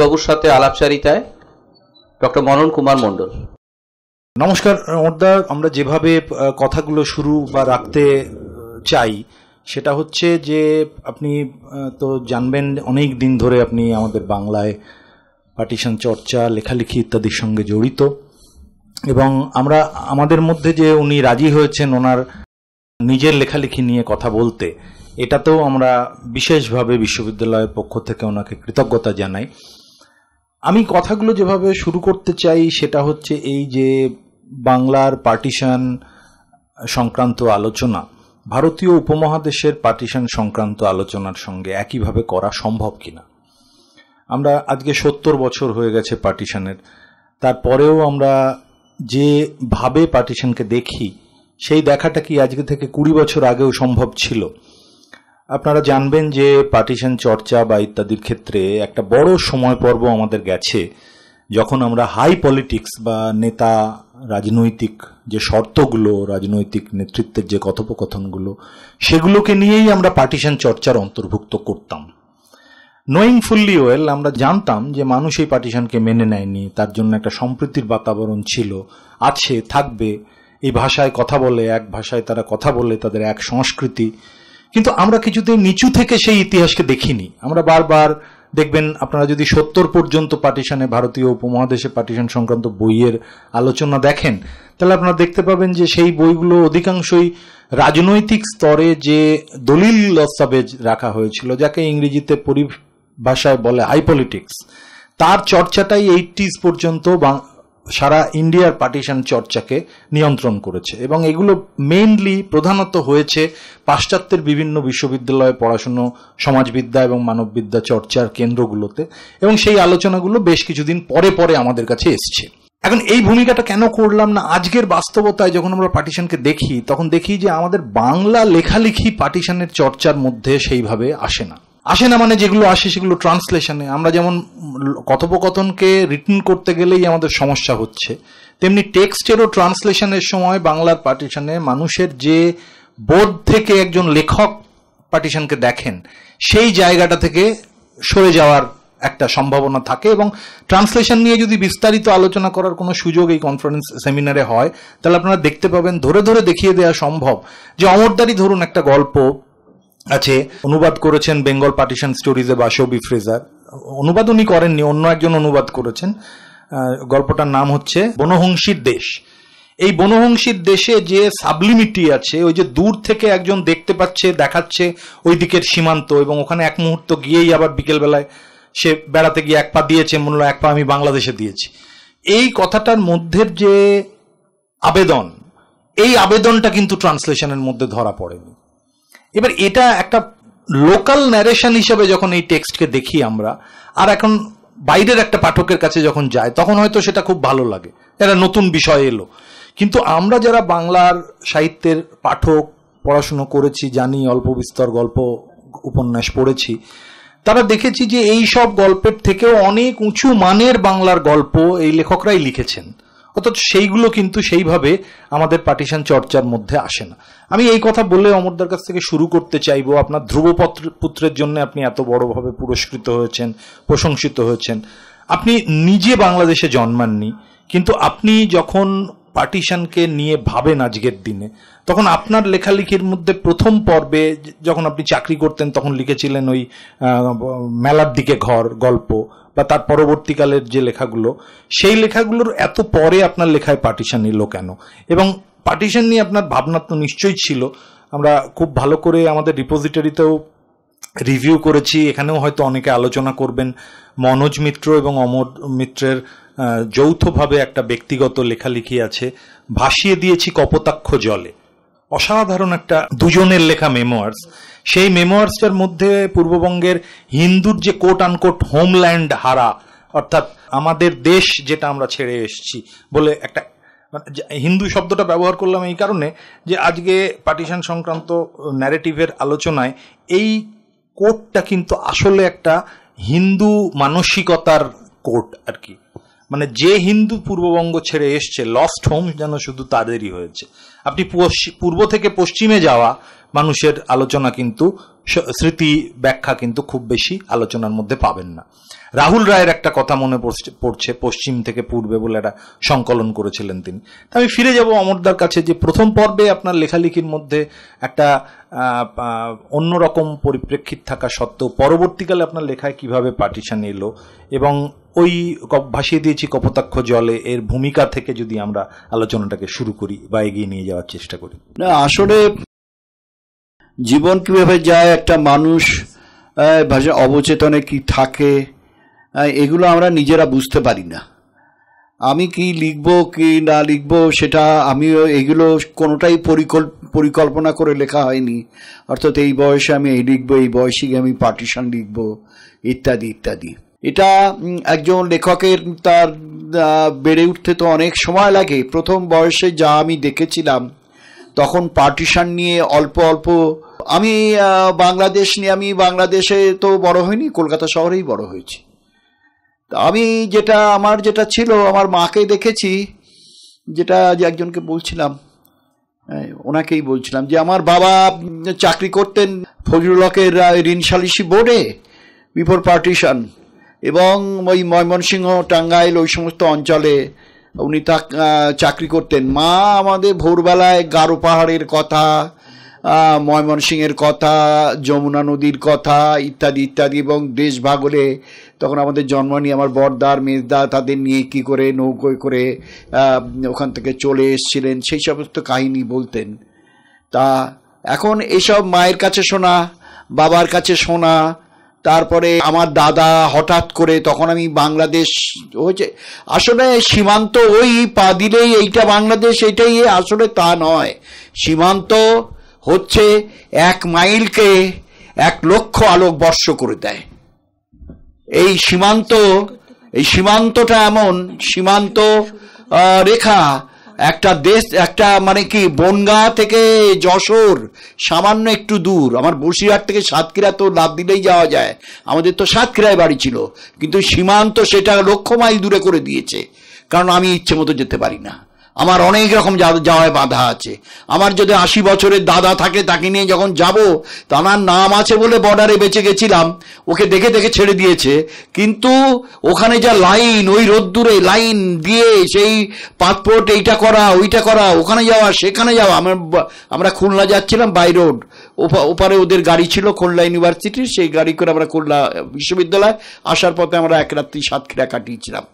বাবুর সাথে আলাপচারিতায় ডক্টর মনন কুমার মণ্ডল নমস্কার অমরদা আমরা যেভাবে কথাগুলো শুরু বা রাখতে চাই সেটা হচ্ছে যে আপনি তো জানবেন অনেক দিন ধরে আপনি আমাদের বাংলায় পার্টিশন চর্চা লেখালেখি ইত্যাদির সঙ্গে জড়িত এবং আমরা আমাদের মধ্যে যে উনি রাজি হয়েছেন ওনার নিজের লেখালেখি নিয়ে কথা বলতে এটাতেও আমরা বিশেষভাবে বিশ্ববিদ্যালয়ের পক্ষ থেকে ওনাকে কৃতজ্ঞতা জানাই আমি কথাগুলো যেভাবে শুরু করতে চাই সেটা হচ্ছে এই যে বাংলার পার্টিশন সংক্রান্ত আলোচনা ভারতীয় উপমহাদেশের পার্টিশন সংক্রান্ত আলোচনার সঙ্গে একইভাবে করা সম্ভব কিনা আমরা আজকে সত্তর বছর হয়ে গেছে পার্টিশনের তারপরেও আমরা যে ভাবে পার্টিশনকে দেখি সেই দেখাটা কি আজকে থেকে কুড়ি বছর আগেও সম্ভব ছিল আপনারা জানবেন যে পার্টিশন চর্চা বা ইত্যাদির ক্ষেত্রে একটা বড় সময় পর্ব আমাদের গেছে যখন আমরা হাই পলিটিক্স বা নেতা রাজনৈতিক যে শর্তগুলো রাজনৈতিক নেতৃত্বের যে কথোপকথনগুলো সেগুলোকে নিয়েই আমরা পার্টিশন চর্চার অন্তর্ভুক্ত করতাম নোয়িং ফুল্লি ওয়েল আমরা জানতাম যে মানুষ এই পার্টিশনকে মেনে নেয়নি তার জন্য একটা সম্প্রীতির বাতাবরণ ছিল আছে থাকবে এই ভাষায় কথা বলে এক ভাষায় তারা কথা বলে তাদের এক সংস্কৃতি কিন্তু আমরা কিছুদিন নিচু থেকে সেই ইতিহাসকে দেখিনি আমরা বারবার দেখবেন আপনারা যদি সত্তর পর্যন্ত পার্টিশনে ভারতীয় উপমহাদেশে পার্টিশন সংক্রান্ত বইয়ের আলোচনা দেখেন তাহলে আপনারা দেখতে পাবেন যে সেই বইগুলো অধিকাংশই রাজনৈতিক স্তরে যে দলিল দস্তাবেজ রাখা হয়েছিল যাকে ইংরেজিতে পরিভাষায় বলে হাই পলিটিক্স তার চর্চাটাই এইটিস পর্যন্ত সারা ইন্ডিয়ার পার্টিশন চর্চাকে নিয়ন্ত্রণ করেছে এবং এগুলো মেইনলি প্রধানত হয়েছে পাশ্চাত্যের বিভিন্ন বিশ্ববিদ্যালয়ে পড়াশুনো সমাজবিদ্যা এবং মানববিদ্যা চর্চার কেন্দ্রগুলোতে এবং সেই আলোচনাগুলো বেশ কিছুদিন পরে পরে আমাদের কাছে এসছে এখন এই ভূমিকাটা কেন করলাম না আজকের বাস্তবতায় যখন আমরা পার্টিশনকে দেখি তখন দেখি যে আমাদের বাংলা লেখালেখি পার্টিশনের চর্চার মধ্যে সেইভাবে আসে না আসে না মানে যেগুলো আসে সেগুলো ট্রান্সলেশনে আমরা যেমন কথোপকথনকে রিটার্ন করতে গেলেই আমাদের সমস্যা হচ্ছে তেমনি টেক্সটেরও ট্রান্সলেশনের সময় বাংলার পার্টিশনে মানুষের যে বোধ থেকে একজন লেখক পার্টিশনকে দেখেন সেই জায়গাটা থেকে সরে যাওয়ার একটা সম্ভাবনা থাকে এবং ট্রান্সলেশন নিয়ে যদি বিস্তারিত আলোচনা করার কোনো সুযোগ এই কনফারেন্স সেমিনারে হয় তাহলে আপনারা দেখতে পাবেন ধরে ধরে দেখিয়ে দেওয়া সম্ভব যে অমরদারি ধরুন একটা গল্প আছে অনুবাদ করেছেন বেঙ্গল পার্টিশন স্টোরিজে বাসবি ফ্রেজার অনুবাদ উনি করেননি অন্য একজন অনুবাদ করেছেন গল্পটার নাম হচ্ছে বনহংসীর দেশ এই বনহংসীর দেশে যে সাবলিমিটি আছে ওই যে দূর থেকে একজন দেখতে পাচ্ছে দেখাচ্ছে ওই দিকের সীমান্ত এবং ওখানে এক মুহূর্ত গিয়েই আবার বিকেলবেলায় সে বেড়াতে গিয়ে এক পা দিয়েছে মনে এক পা আমি বাংলাদেশে দিয়েছি এই কথাটার মধ্যের যে আবেদন এই আবেদনটা কিন্তু ট্রান্সলেশনের মধ্যে ধরা পড়েনি এবার এটা একটা লোকাল ন্যারেশন হিসেবে যখন এই টেক্সটকে দেখি আমরা আর এখন বাইরের একটা পাঠকের কাছে যখন যায় তখন হয়তো সেটা খুব ভালো লাগে একটা নতুন বিষয় এলো কিন্তু আমরা যারা বাংলার সাহিত্যের পাঠক পড়াশুনো করেছি জানি অল্প বিস্তর গল্প উপন্যাস পড়েছি তারা দেখেছি যে এই সব গল্পের থেকেও অনেক উঁচু মানের বাংলার গল্প এই লেখকরাই লিখেছেন অর্থাৎ সেইগুলো কিন্তু সেইভাবে আমাদের পার্টিশন চর্চার মধ্যে আসে না আমি এই কথা বলে অমরদার কাছ থেকে শুরু করতে চাইবো আপনার ধ্রুবপত্র পুত্রের জন্য আপনি এত বড়ভাবে পুরস্কৃত হয়েছেন প্রশংসিত হয়েছেন আপনি নিজে বাংলাদেশে জন্মাননি কিন্তু আপনি যখন পার্টিশনকে নিয়ে ভাবেন আজকের দিনে তখন আপনার লেখালেখির মধ্যে প্রথম পর্বে যখন আপনি চাকরি করতেন তখন লিখেছিলেন ওই মেলার দিকে ঘর গল্প বা তার পরবর্তীকালের যে লেখাগুলো সেই লেখাগুলোর এত পরে আপনার লেখায় পার্টিশন নিল কেন এবং পার্টিশন নিয়ে আপনার ভাবনা তো নিশ্চয়ই ছিল আমরা খুব ভালো করে আমাদের ডিপোজিটারিতেও রিভিউ করেছি এখানেও হয়তো অনেকে আলোচনা করবেন মনোজ মিত্র এবং অমর মিত্রের যৌথভাবে একটা ব্যক্তিগত লেখালেখি আছে ভাসিয়ে দিয়েছি কপোতাক্ষ জলে অসাধারণ একটা দুজনের লেখা মেমোয়ার্স সেই মেমোয়ার্সটার মধ্যে পূর্ববঙ্গের হিন্দুর যে কোট আনকোট হোমল্যান্ড হারা অর্থাৎ আমাদের দেশ যেটা আমরা ছেড়ে এসছি বলে একটা মানে হিন্দু শব্দটা ব্যবহার করলাম এই কারণে যে আজকে পার্টিশন সংক্রান্ত ন্যারেটিভের আলোচনায় এই কোটটা কিন্তু আসলে একটা হিন্দু মানসিকতার কোট আর কি মানে যে হিন্দু পূর্ববঙ্গ ছেড়ে এসছে লস্ট হোম যেন শুধু তাদেরই হয়েছে আপনি পূর্ব থেকে পশ্চিমে যাওয়া মানুষের আলোচনা কিন্তু স্মৃতি ব্যাখ্যা কিন্তু খুব বেশি আলোচনার মধ্যে পাবেন না রাহুল রায়ের একটা কথা মনে পড়ছে পশ্চিম থেকে পূর্বে বলে একটা সংকলন করেছিলেন তিনি আমি ফিরে যাব অমরদার কাছে যে প্রথম পর্বে আপনার লেখালেখির মধ্যে একটা অন্যরকম পরিপ্রেক্ষিত থাকা সত্ত্বেও পরবর্তীকালে আপনার লেখায় কিভাবে পার্টিশন এলো এবং ওই ভাসিয়ে দিয়েছি কপোতাক্ষ জলে এর ভূমিকা থেকে যদি আমরা আলোচনাটাকে শুরু করি বা এগিয়ে নিয়ে যাওয়ার চেষ্টা করি না আসলে জীবন কীভাবে যায় একটা মানুষ ভাষা অবচেতনে কি থাকে এগুলো আমরা নিজেরা বুঝতে পারি না আমি কি লিখব কি না লিখব সেটা আমিও এগুলো কোনোটাই পরিকল্পনা করে লেখা হয়নি অর্থাৎ এই বয়সে আমি এই লিখব এই বয়সে আমি পার্টিশন লিখব ইত্যাদি ইত্যাদি এটা একজন লেখকের তার বেড়ে উঠতে তো অনেক সময় লাগে প্রথম বয়সে যা আমি দেখেছিলাম তখন পার্টিশন নিয়ে অল্প অল্প আমি বাংলাদেশ নিয়ে আমি বাংলাদেশে তো বড় হয়নি কলকাতা শহরেই বড় হয়েছি আমি যেটা আমার যেটা ছিল আমার মাকে দেখেছি যেটা যে একজনকে বলছিলাম ওনাকেই বলছিলাম যে আমার বাবা চাকরি করতেন ফজরুল হকের ঋণ সালিসি বোর্ডে বিফোর পার্টিশন এবং ওই ময়মনসিংহ টাঙ্গাইল ওই সমস্ত অঞ্চলে উনি তা চাকরি করতেন মা আমাদের ভোরবেলায় গারো পাহাড়ের কথা ময়মনসিংহের কথা যমুনা নদীর কথা ইত্যাদি ইত্যাদি এবং দেশ হলে তখন আমাদের জন্ম নিয়ে আমার বরদার মেজদা তাদের নিয়ে কি করে নৌকোয় করে ওখান থেকে চলে এসছিলেন সেই সমস্ত কাহিনী বলতেন তা এখন এসব মায়ের কাছে শোনা বাবার কাছে শোনা তারপরে আমার দাদা হঠাৎ করে তখন আমি বাংলাদেশ হয়েছে আসলে সীমান্ত ওই পা দিলেই এইটা বাংলাদেশ এটাই আসলে তা নয় সীমান্ত হচ্ছে এক মাইলকে এক লক্ষ আলোক বর্ষ করে দেয় এই সীমান্ত এই সীমান্তটা এমন সীমান্ত রেখা একটা দেশ একটা মানে কি বনগা থেকে যশোর সামান্য একটু দূর আমার বসিরহাট থেকে সাতক্ষীরা তো লাভ দিলেই যাওয়া যায় আমাদের তো সাতক্ষীরায় বাড়ি ছিল কিন্তু সীমান্ত সেটা লক্ষ মাইল দূরে করে দিয়েছে কারণ আমি ইচ্ছে মতো যেতে পারি না আমার অনেক রকম যাওয়ায় বাধা আছে আমার যদি আশি বছরের দাদা থাকে তাকে নিয়ে যখন যাব তার নাম আছে বলে বর্ডারে বেঁচে গেছিলাম ওকে দেখে দেখে ছেড়ে দিয়েছে কিন্তু ওখানে যা লাইন ওই রোদ্দুরে লাইন দিয়ে সেই পাসপোর্ট এইটা করা ওইটা করা ওখানে যাওয়া সেখানে যাওয়া আমরা আমরা খুলনা যাচ্ছিলাম বাই রোড ওপারে ওদের গাড়ি ছিল খুলনা ইউনিভার্সিটির সেই গাড়ি করে আমরা খুলনা বিশ্ববিদ্যালয় আসার পথে আমরা এক রাত্রি সাতক্ষীরা কাটিয়েছিলাম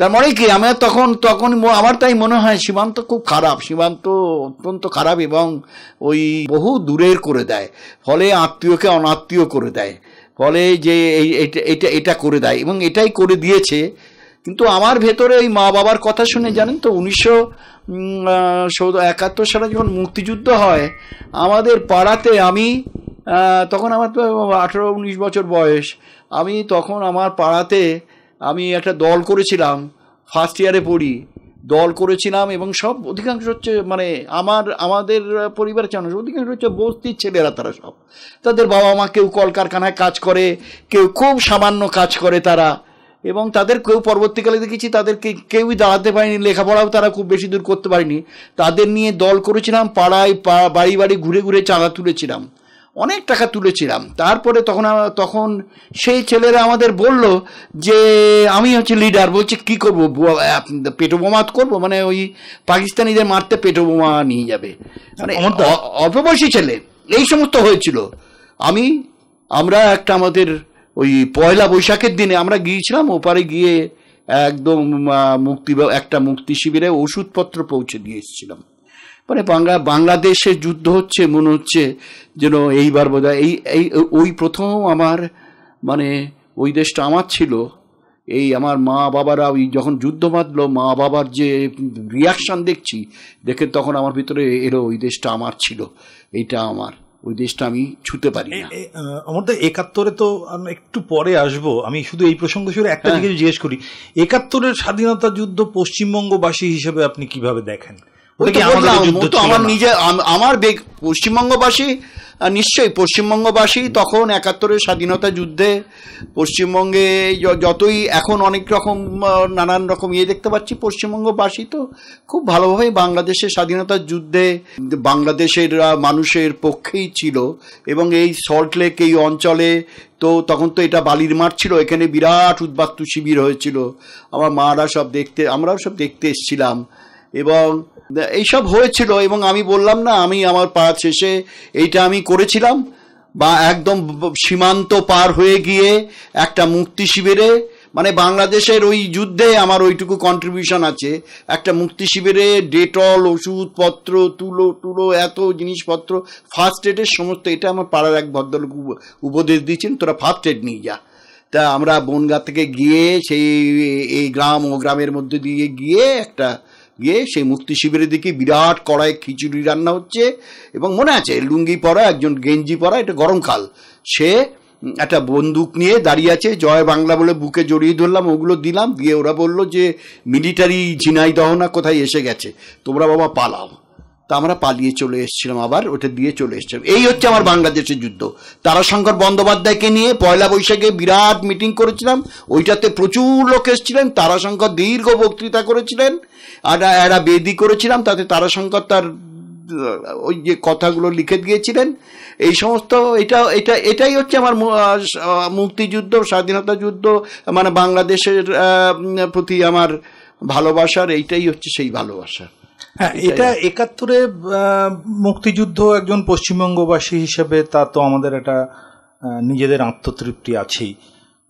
তার মানে কি আমি তখন তখন আমার তাই মনে হয় সীমান্ত খুব খারাপ সীমান্ত অত্যন্ত খারাপ এবং ওই বহু দূরের করে দেয় ফলে আত্মীয়কে অনাত্মীয় করে দেয় ফলে যে এটা এটা করে দেয় এবং এটাই করে দিয়েছে কিন্তু আমার ভেতরে ওই মা বাবার কথা শুনে জানেন তো উনিশশো একাত্তর সালে যখন মুক্তিযুদ্ধ হয় আমাদের পাড়াতে আমি তখন আমার তো আঠেরো উনিশ বছর বয়স আমি তখন আমার পাড়াতে আমি একটা দল করেছিলাম ফার্স্ট ইয়ারে পড়ি দল করেছিলাম এবং সব অধিকাংশ হচ্ছে মানে আমার আমাদের পরিবারের মানুষ অধিকাংশ হচ্ছে বস্তির ছেলেরা তারা সব তাদের বাবা মা কেউ কলকারখানায় কাজ করে কেউ খুব সামান্য কাজ করে তারা এবং তাদের কেউ পরবর্তীকালে দেখেছি তাদেরকে কেউই দাঁড়াতে পারেনি লেখাপড়াও তারা খুব বেশি দূর করতে পারেনি তাদের নিয়ে দল করেছিলাম পাড়ায় বাড়ি বাড়ি ঘুরে ঘুরে চাঁদা তুলেছিলাম অনেক টাকা তুলেছিলাম তারপরে তখন তখন সেই ছেলেরা আমাদের বলল যে আমি হচ্ছে লিডার বলছে কী করবো বোমা করবো মানে ওই পাকিস্তানিদের মারতে পেটো বোমা নিয়ে যাবে মানে অল্পবয়সী ছেলে এই সমস্ত হয়েছিল আমি আমরা একটা আমাদের ওই পয়লা বৈশাখের দিনে আমরা গিয়েছিলাম ওপারে গিয়ে একদম মুক্তি একটা মুক্তি শিবিরে ওষুধপত্র পৌঁছে দিয়ে এসেছিলাম মানে বাংলা বাংলাদেশে যুদ্ধ হচ্ছে মনে হচ্ছে যেন এইবার বোধ এই এই ওই প্রথম আমার মানে ওই দেশটা আমার ছিল এই আমার মা বাবারা ওই যখন যুদ্ধ বাঁধলো মা বাবার যে রিয়াকশান দেখছি দেখে তখন আমার ভিতরে এলো ওই দেশটা আমার ছিল এইটা আমার ওই দেশটা আমি ছুতে পারি আমাদের একাত্তরে তো আমি একটু পরে আসব আমি শুধু এই প্রসঙ্গ শুরু একটা জিনিস হ্যাঁ। জিজ্ঞেস করি একাত্তরের স্বাধীনতা যুদ্ধ পশ্চিমবঙ্গবাসী হিসেবে আপনি কিভাবে দেখেন আমার নিজে আমার বেগ পশ্চিমবঙ্গবাসী নিশ্চয়ই পশ্চিমবঙ্গবাসী তখন একাত্তরের স্বাধীনতা যুদ্ধে পশ্চিমবঙ্গে যতই এখন অনেক রকম নানান রকম ইয়ে দেখতে পাচ্ছি পশ্চিমবঙ্গবাসী তো খুব ভালোভাবেই বাংলাদেশের স্বাধীনতার যুদ্ধে বাংলাদেশের মানুষের পক্ষেই ছিল এবং এই সল্টলেক এই অঞ্চলে তো তখন তো এটা বালির মাঠ ছিল এখানে বিরাট উদ্বাত্ত শিবির হয়েছিল আমার মারা সব দেখতে আমরাও সব দেখতে এসছিলাম এবং এইসব হয়েছিল এবং আমি বললাম না আমি আমার পা শেষে এইটা আমি করেছিলাম বা একদম সীমান্ত পার হয়ে গিয়ে একটা মুক্তি শিবিরে মানে বাংলাদেশের ওই যুদ্ধে আমার ওইটুকু কন্ট্রিবিউশন আছে একটা মুক্তি শিবিরে ডেটল ওষুধপত্র তুলো টুলো এত জিনিসপত্র ফার্স্ট এডের সমস্ত এটা আমার পাড়ার এক ভদ্রলোক উপদেশ দিয়েছেন তোরা ফার্স্ট এড নিয়ে যা তা আমরা বনগা থেকে গিয়ে সেই এই গ্রাম ও গ্রামের মধ্যে দিয়ে গিয়ে একটা গিয়ে সেই মুক্তি শিবিরের দিকে বিরাট কড়াই খিচুড়ি রান্না হচ্ছে এবং মনে আছে লুঙ্গি পরা একজন গেঞ্জি পরা এটা গরমকাল সে একটা বন্দুক নিয়ে দাঁড়িয়ে আছে জয় বাংলা বলে বুকে জড়িয়ে ধরলাম ওগুলো দিলাম দিয়ে ওরা বলল যে মিলিটারি ঝিনাই না কোথায় এসে গেছে তোমরা বাবা পালাও তা আমরা পালিয়ে চলে এসেছিলাম আবার ওটা দিয়ে চলে এসেছিলাম এই হচ্ছে আমার বাংলাদেশের যুদ্ধ তারাশঙ্কর বন্দ্যোপাধ্যায়কে নিয়ে পয়লা বৈশাখে বিরাট মিটিং করেছিলাম ওইটাতে প্রচুর লোক এসেছিলেন তারাশঙ্কর দীর্ঘ বক্তৃতা করেছিলেন আর একটা বেদি করেছিলাম তাতে তারাশঙ্কর তার ওই যে কথাগুলো লিখে দিয়েছিলেন এই সমস্ত এটা এটা এটাই হচ্ছে আমার মুক্তিযুদ্ধ স্বাধীনতা যুদ্ধ মানে বাংলাদেশের প্রতি আমার ভালোবাসার এইটাই হচ্ছে সেই ভালোবাসা হ্যাঁ এটা একাত্তরে মুক্তিযুদ্ধ একজন পশ্চিমবঙ্গবাসী হিসেবে তা তো আমাদের একটা নিজেদের আত্মতৃপ্তি আছেই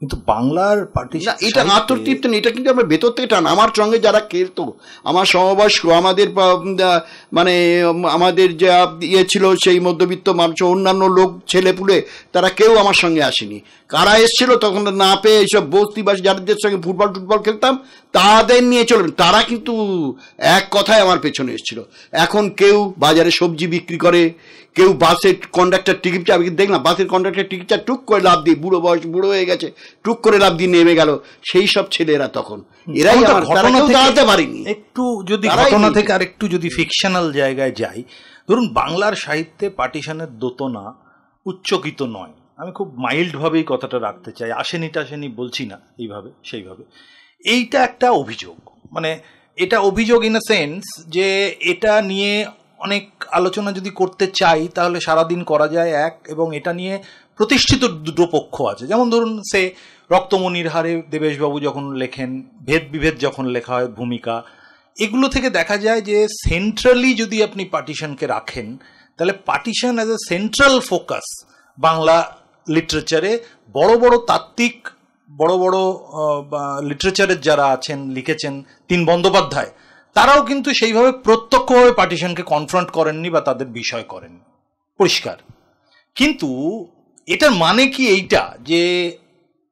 কিন্তু বাংলার পার্টি এটা আত্মতৃপ্তি এটা কিন্তু আমরা ভেতর থেকে টান আমার সঙ্গে যারা খেলতো আমার সমবয়স আমাদের মানে আমাদের যা ইয়ে ছিল সেই মধ্যবিত্ত মানুষ অন্যান্য লোক ছেলেপুলে তারা কেউ আমার সঙ্গে আসেনি কারা এসছিল তখন না পেয়ে এইসব বস্তিবাসী যাদের সঙ্গে ফুটবল টুটবল খেলতাম তাদের নিয়ে চলবেন তারা কিন্তু এক কথায় আমার পেছনে এসেছিল এখন কেউ বাজারে সবজি বিক্রি করে কেউ বাসের কন্ডাক্টার টিকিট আমি দেখলাম বাসের কন্ডাক্টার টিকিটটা টুক করে লাভ দিয়ে বুড়ো বয়স বুড়ো হয়ে গেছে টুক করে লাভ দিয়ে নেমে গেল সেই সব ছেলেরা তখন এরাই দাঁড়াতে পারিনি একটু যদি ঘটনা থেকে আর একটু যদি ফিকশনাল জায়গায় যাই ধরুন বাংলার সাহিত্যে পার্টিশনের দোতনা উচ্চকিত নয় আমি খুব মাইল্ডভাবেই কথাটা রাখতে চাই আসেনি টাসেনি বলছি না এইভাবে সেইভাবে এইটা একটা অভিযোগ মানে এটা অভিযোগ ইন আ সেন্স যে এটা নিয়ে অনেক আলোচনা যদি করতে চাই তাহলে সারাদিন করা যায় এক এবং এটা নিয়ে প্রতিষ্ঠিত দুটো পক্ষ আছে যেমন ধরুন সে রক্তমণির হারে দেবেশবাবু যখন লেখেন ভেদ বিভেদ যখন লেখা হয় ভূমিকা এগুলো থেকে দেখা যায় যে সেন্ট্রালি যদি আপনি পার্টিশনকে রাখেন তাহলে partition as a central focus Bangla লিটারেচারে বড় বড় তাত্ত্বিক বড় বড় লিটারেচারের যারা আছেন লিখেছেন তিন বন্দ্যোপাধ্যায় তারাও কিন্তু সেইভাবে প্রত্যক্ষভাবে পার্টিশনকে কনফ্রন্ট করেননি বা তাদের বিষয় করেননি পরিষ্কার কিন্তু এটার মানে কি এইটা যে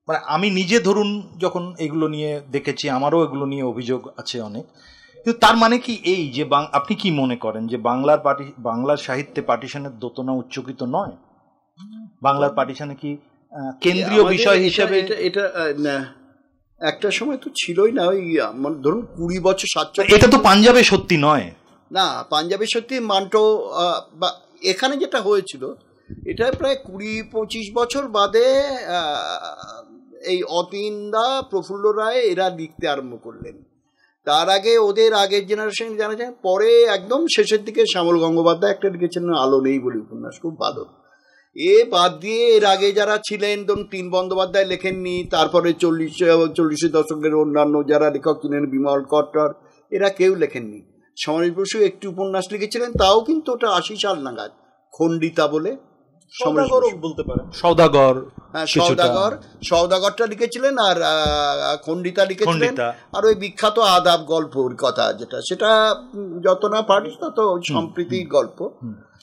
মানে আমি নিজে ধরুন যখন এগুলো নিয়ে দেখেছি আমারও এগুলো নিয়ে অভিযোগ আছে অনেক কিন্তু তার মানে কি এই যে আপনি কি মনে করেন যে বাংলার পার্টি বাংলার সাহিত্যে পার্টিশনের দোতনা উচ্চকিত নয় বাংলার পার্টিশনে কি কেন্দ্রীয় বিষয় হিসাবে এটা এটা একটা সময় তো ছিলই না ওই ধরুন কুড়ি বছর সাতচল্লিশ এটা তো পাঞ্জাবে সত্যি নয় না পাঞ্জাবে সত্যি মান্টো বা এখানে যেটা হয়েছিল এটা প্রায় কুড়ি পঁচিশ বছর বাদে এই অতিন্দা প্রফুল্ল রায় এরা লিখতে আরম্ভ করলেন তার আগে ওদের আগের জেনারেশন জানা যায় পরে একদম শেষের দিকে শ্যামল গঙ্গোপাধ্যায় একটা লিখেছেন আলো নেই বলে উপন্যাস খুব ভালো এ বাদ দিয়ে এর আগে যারা ছিলেন ধরুন তিন বন্দ্যোপাধ্যায় লেখেননি তারপরে চল্লিশ চল্লিশের দশকের অন্যান্য যারা লেখক ছিলেন বিমল কট্টর এরা কেউ লেখেননি সমরেশ বসু একটি উপন্যাস লিখেছিলেন তাও কিন্তু ওটা আশি সাল নাগাদ খণ্ডিতা বলে সৌদাগর হ্যাঁ, সৌদাগর সৌদাগরটা লিখেছিলেন আর খণ্ডিতা লিখেছিলেন আর ওই বিখ্যাত আদাব গল্পর কথা যেটা সেটা যত না পারিস তত সম্প্রীতির গল্প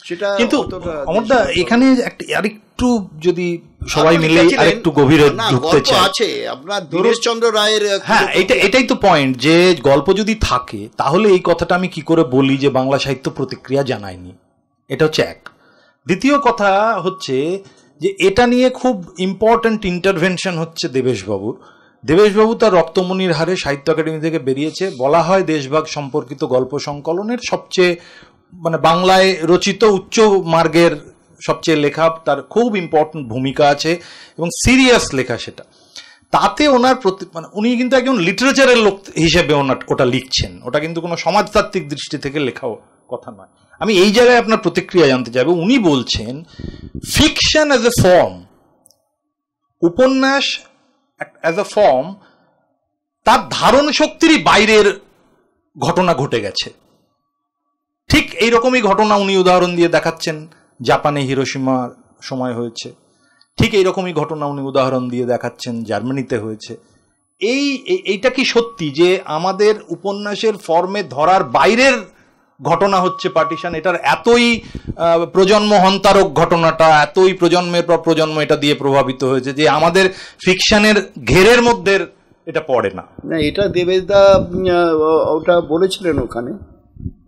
সেটা কিন্তু অমরদা এখানে আরেকটু যদি সবাই মিলে একটু গভীরে ঢুকতে চাই আছে আপনার দীনেশচন্দ্র রায়ের হ্যাঁ এটা এটাই তো পয়েন্ট যে গল্প যদি থাকে তাহলে এই কথাটা আমি কি করে বলি যে বাংলা সাহিত্য প্রতিক্রিয়া জানায়নি এটা হচ্ছে এক দ্বিতীয় কথা হচ্ছে যে এটা নিয়ে খুব ইম্পর্ট্যান্ট ইন্টারভেনশন হচ্ছে দেবেশবাবুর দেবেশবাবু তার রক্তমণির হারে সাহিত্য একাডেমি থেকে বেরিয়েছে বলা হয় দেশভাগ সম্পর্কিত গল্প সংকলনের সবচেয়ে মানে বাংলায় রচিত উচ্চ মার্গের সবচেয়ে লেখা তার খুব ইম্পর্ট্যান্ট ভূমিকা আছে এবং সিরিয়াস লেখা সেটা তাতে ওনার প্রতি মানে উনি কিন্তু একজন লিটারেচারের লোক হিসেবে ওনার ওটা লিখছেন ওটা কিন্তু কোনো সমাজতাত্ত্বিক দৃষ্টি থেকে লেখাও কথা নয় আমি এই জায়গায় আপনার প্রতিক্রিয়া জানতে চাইব উনি বলছেন ফিকশন অ্যাজ এ ফর্ম উপন্যাস অ্যাজ এ ফর্ম তার ধারণ শক্তিরই বাইরের ঘটনা ঘটে গেছে ঠিক এইরকমই ঘটনা উনি উদাহরণ দিয়ে দেখাচ্ছেন জাপানে হিরোসীমার সময় হয়েছে ঠিক এইরকমই ঘটনা উনি উদাহরণ দিয়ে দেখাচ্ছেন জার্মানিতে হয়েছে এই এইটা কি সত্যি যে আমাদের উপন্যাসের ফর্মে ধরার বাইরের ঘটনা হচ্ছে পার্টিশন এটার এতই প্রজন্ম হন্তারক ঘটনাটা এতই প্রজন্মের পর প্রজন্ম এটা দিয়ে প্রভাবিত হয়েছে যে আমাদের ফিকশনের ঘেরের মধ্যে এটা পড়ে না এটা এটা দা ওটা বলেছিলেন ওখানে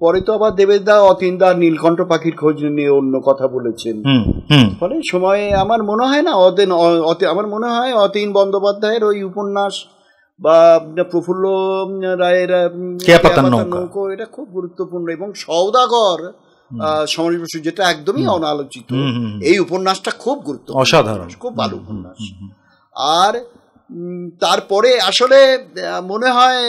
পরে তো আবার দেবেশদা দা নীলকণ্ঠ পাখির খোঁজ নিয়ে অন্য কথা বলেছেন ফলে সময়ে আমার মনে হয় না অতীন আমার মনে হয় অতীন বন্দ্যোপাধ্যায়ের ওই উপন্যাস বা প্রফুল্ল রায়ের নৌকো এটা খুব গুরুত্বপূর্ণ এবং সৌদাগর সমরেশ বসু যেটা একদমই অনালোচিত এই উপন্যাসটা খুব গুরুত্ব অসাধারণ খুব ভালো উপন্যাস আর তারপরে আসলে মনে হয়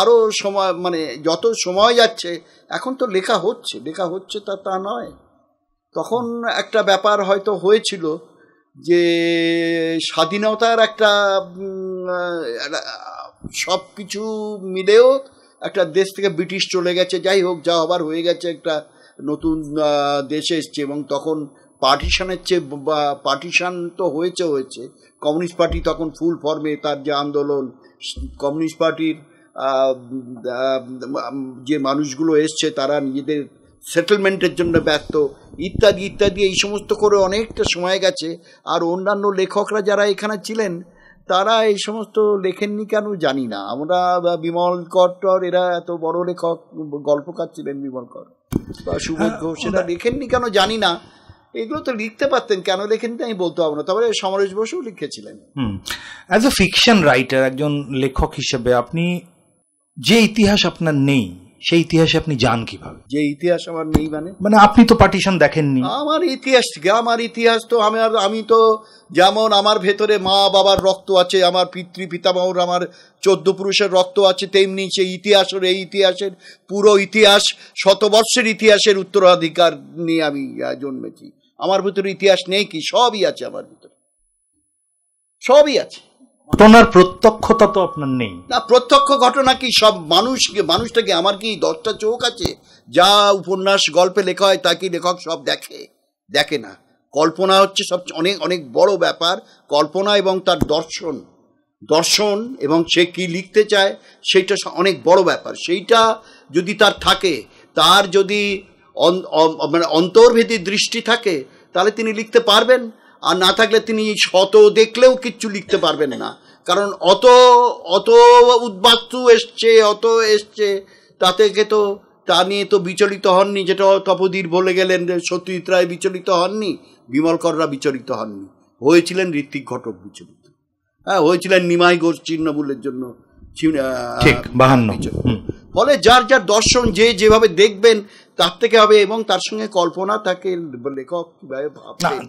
আরও সময় মানে যত সময় যাচ্ছে এখন তো লেখা হচ্ছে লেখা হচ্ছে তা তা নয় তখন একটা ব্যাপার হয়তো হয়েছিল যে স্বাধীনতার একটা সব কিছু মিলেও একটা দেশ থেকে ব্রিটিশ চলে গেছে যাই হোক যা আবার হয়ে গেছে একটা নতুন দেশে এসছে এবং তখন পার্টিশানের চেয়ে বা পার্টিশান তো হয়েছে হয়েছে কমিউনিস্ট পার্টি তখন ফুল ফর্মে তার যে আন্দোলন কমিউনিস্ট পার্টির যে মানুষগুলো এসছে তারা নিজেদের সেটেলমেন্টের জন্য ব্যর্থ ইত্যাদি ইত্যাদি এই সমস্ত করে অনেকটা সময় গেছে আর অন্যান্য লেখকরা যারা এখানে ছিলেন তারা এই সমস্ত লেখেননি কেন জানি না আমরা বিমল কর এরা এত বড় লেখক গল্পকার ছিলেন বিমল কর বা সুবোধ ঘোষ এরা হ্যাঁ, লেখেননি কেন জানি না এগুলো তো লিখতে পারতেন কেন লেখেন আমি বলতে পারবো না তবে সমরেশ বসু লিখেছিলেন hmm as a fiction writer একজন লেখক হিসেবে আপনি যে ইতিহাস আপনার নেই সেই ইতিহাসে আপনি যান কিভাবে যে ইতিহাস আমার নেই মানে মানে আপনি তো পার্টিশন দেখেননি আমার ইতিহাস থেকে আমার ইতিহাস তো আমি আর আমি তো যেমন আমার ভেতরে মা বাবার রক্ত আছে আমার পিতৃ পিতামহর আমার চোদ্দ পুরুষের রক্ত আছে তেমনি সেই ইতিহাসের এই ইতিহাসের পুরো ইতিহাস শতবর্ষের ইতিহাসের উত্তরাধিকার নিয়ে আমি জন্মেছি আমার ভিতরে ইতিহাস নেই কি সবই আছে আমার ভিতরে সবই আছে ঘটনার প্রত্যক্ষতা তো আপনার নেই না প্রত্যক্ষ ঘটনা কি সব মানুষ মানুষটাকে আমার কি দশটা চোখ আছে যা উপন্যাস গল্পে লেখা হয় তা কি লেখক সব দেখে দেখে না কল্পনা হচ্ছে সব অনেক অনেক বড় ব্যাপার কল্পনা এবং তার দর্শন দর্শন এবং সে কি লিখতে চায় সেইটা অনেক বড় ব্যাপার সেইটা যদি তার থাকে তার যদি মানে অন্তর্ভেদী দৃষ্টি থাকে তাহলে তিনি লিখতে পারবেন আর না থাকলে তিনি শত দেখলেও কিচ্ছু লিখতে পারবেন না কারণ অত অত উদ্বাস্তু এসছে অত এসছে থেকে তো তা নিয়ে তো বিচলিত হননি যেটা তপদীর বলে গেলেন সত্যজিৎ রায় বিচলিত হননি বিমলকররা বিচলিত হননি হয়েছিলেন ঋত্বিক ঘটক বিচলিত হ্যাঁ হয়েছিলেন নিমাই ঘোষ চিহ্নবুলের জন্য Uh, ঠিক বাহান্ন ফলে যার যার দর্শন যে যেভাবে দেখবেন তার থেকে হবে এবং তার সঙ্গে কল্পনা তাকে লেখক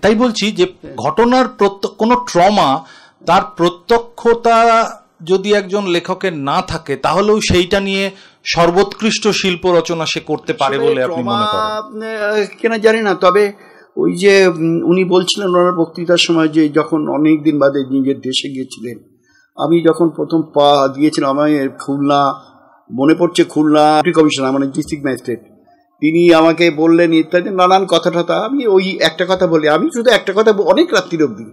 তাই বলছি যে ঘটনার প্রত্যক্ষ কোনো ট্রমা তার প্রত্যক্ষতা যদি একজন লেখকের না থাকে তাহলেও সেইটা নিয়ে সর্বোৎকৃষ্ট শিল্প রচনা সে করতে পারে বলে আপনি মনে করেন কেনা জানি না তবে ওই যে উনি বলছিলেন ওনার বক্তৃতার সময় যে যখন অনেক দিন বাদে নিজের দেশে গিয়েছিলেন আমি যখন প্রথম পা দিয়েছিলাম আমি খুলনা মনে পড়ছে খুলনা কমিশনার মানে ডিস্ট্রিক্ট ম্যাজিস্ট্রেট তিনি আমাকে বললেন ইত্যাদি নানান কথা টথা আমি ওই একটা কথা বলি আমি শুধু একটা কথা অনেক রাত্রির অব্দি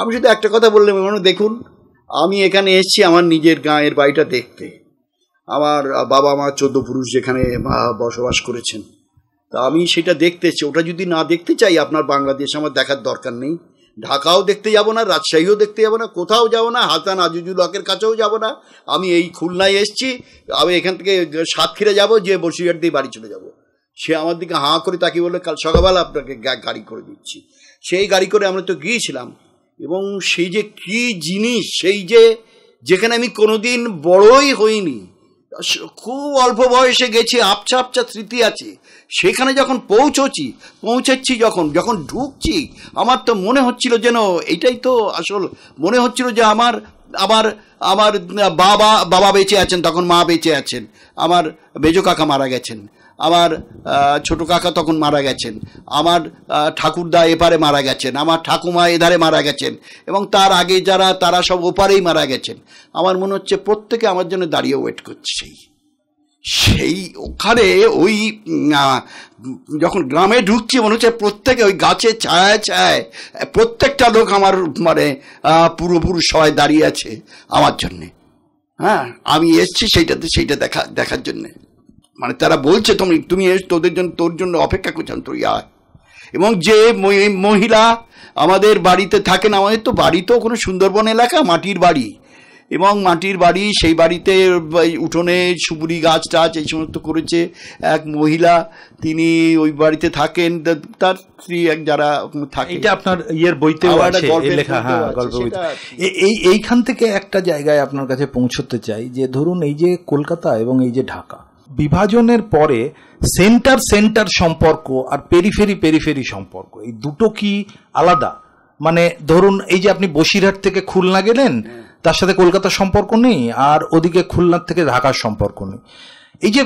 আমি শুধু একটা কথা বললে মনে দেখুন আমি এখানে এসছি আমার নিজের গাঁয়ের বাড়িটা দেখতে আমার বাবা মা চোদ্দ পুরুষ যেখানে বসবাস করেছেন তা আমি সেটা দেখতে ওটা যদি না দেখতে চাই আপনার বাংলাদেশ আমার দেখার দরকার নেই ঢাকাও দেখতে যাব না রাজশাহীও দেখতে যাব না কোথাও যাব না হাসান আজিজুল হকের কাছেও যাব না আমি এই খুলনায় এসছি আমি এখান থেকে সাতক্ষীরা যাব যে বসিরহাট দিয়ে বাড়ি চলে যাব সে আমার দিকে হাঁ করে তাকে বলে কাল সকালবেলা আপনাকে গাড়ি করে দিচ্ছি সেই গাড়ি করে আমরা তো গিয়েছিলাম এবং সেই যে কি জিনিস সেই যে যেখানে আমি কোনোদিন বড়ই হইনি খুব অল্প বয়সে গেছি আপচা আপচা স্মৃতি আছে সেখানে যখন পৌঁছছি পৌঁছাচ্ছি যখন যখন ঢুকছি আমার তো মনে হচ্ছিল যেন এটাই তো আসল মনে হচ্ছিল যে আমার আমার আমার বাবা বাবা বেঁচে আছেন তখন মা বেঁচে আছেন আমার বেজো কাকা মারা গেছেন আমার ছোট কাকা তখন মারা গেছেন আমার ঠাকুরদা এপারে মারা গেছেন আমার ঠাকুমা এধারে মারা গেছেন এবং তার আগে যারা তারা সব ওপারেই মারা গেছেন আমার মনে হচ্ছে প্রত্যেকে আমার জন্য দাঁড়িয়ে ওয়েট করছে সেই সেই ওখানে ওই যখন গ্রামে ঢুকছি মনে হচ্ছে প্রত্যেকে ওই গাছে ছায় ছায় প্রত্যেকটা লোক আমার মানে পুরোপুরুষ সবাই দাঁড়িয়ে আছে আমার জন্যে হ্যাঁ আমি এসছি সেইটাতে সেইটা দেখা দেখার জন্যে মানে তারা বলছে তুমি তুমি তোদের জন্য তোর জন্য অপেক্ষা করছেন তুই আয় এবং যে মহিলা আমাদের বাড়িতে থাকেন আমাদের তো বাড়ি তো কোনো সুন্দরবন এলাকা মাটির বাড়ি এবং মাটির বাড়ি সেই বাড়িতে উঠোনে সুপুরি গাছ টাছ এই সমস্ত করেছে এক মহিলা তিনি ওই বাড়িতে থাকেন তার স্ত্রী এক যারা থাকে এটা আপনার ইয়ের হ্যাঁ, বইতে লেখা হ্যাঁ গল্প এই এইখান থেকে একটা জায়গায় আপনার কাছে পৌঁছতে চাই যে ধরুন এই যে কলকাতা এবং এই যে ঢাকা বিভাজনের পরে সেন্টার সেন্টার সম্পর্ক আর পেরিফেরি পেরিফেরি সম্পর্ক এই দুটো কি আলাদা মানে ধরুন এই যে আপনি বসিরহাট থেকে খুলনা গেলেন তার সাথে কলকাতার সম্পর্ক নেই আর ওদিকে খুলনার থেকে ঢাকার সম্পর্ক নেই এই যে